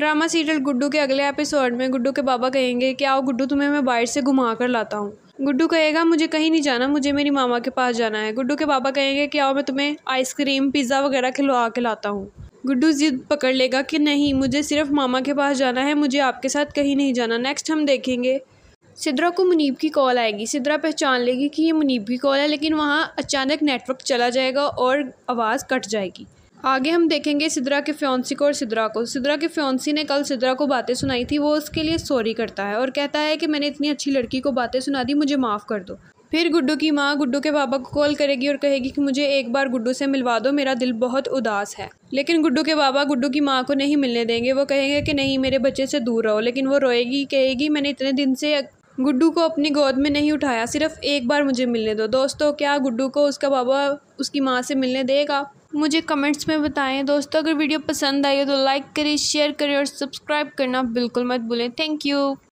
drama serial Guddu के अगले episode में गुड्डू के बाबा कहेंगे कि आओ गुड्डू तुम्हें मैं बाहर से घुमा कर लाता हूँ गुड्डू कहेगा मुझे कहीं नहीं जाना मुझे मेरी मामा के पास जाना है गुड्डू के बाबा कहेंगे कि आओ मैं तुम्हें आइसक्रीम पिज़्ज़ा वगैरह खिलवा के लाता हूँ गुड्डू जिद पकड़ लेगा कि नहीं मुझे सिर्फ मामा के पास जाना है मुझे आपके साथ कहीं नहीं जाना नेक्स्ट हम देखेंगे सिद्रा को मुनीब की कॉल आएगी सिद्रा पहचान लेगी कि ये मुनीब की कॉल है लेकिन वहाँ अचानक नेटवर्क चला जाएगा और आवाज़ कट जाएगी आगे हम देखेंगे सिद्रा के फ्योन्सी को और सिद्रा को सिद्रा के फ्योन्सी ने कल सिद्रा को बातें सुनाई थी वो उसके लिए सॉरी करता है और कहता है कि मैंने इतनी अच्छी लड़की को बातें सुना दी मुझे माफ़ कर दो फिर गुड्डू की माँ गुड्डू के पापा को कॉल करेगी और कहेगी कि मुझे एक बार गुड्डू से मिलवा दो मेरा दिल बहुत उदास है लेकिन गुड्डू के बाबा गुड्डू की माँ को नहीं मिलने देंगे वो कहेंगे कि नहीं मेरे बच्चे से दूर रहो लेकिन वो रोएगी कहेगी मैंने इतने दिन से गुड्डू को अपनी गोद में नहीं उठाया सिर्फ एक बार मुझे मिलने दो दोस्तों क्या गुड्डू को उसका बाबा उसकी माँ से मिलने देगा मुझे कमेंट्स में बताएं दोस्तों अगर वीडियो पसंद आई हो तो लाइक करें शेयर करें और सब्सक्राइब करना बिल्कुल मत भूलें थैंक यू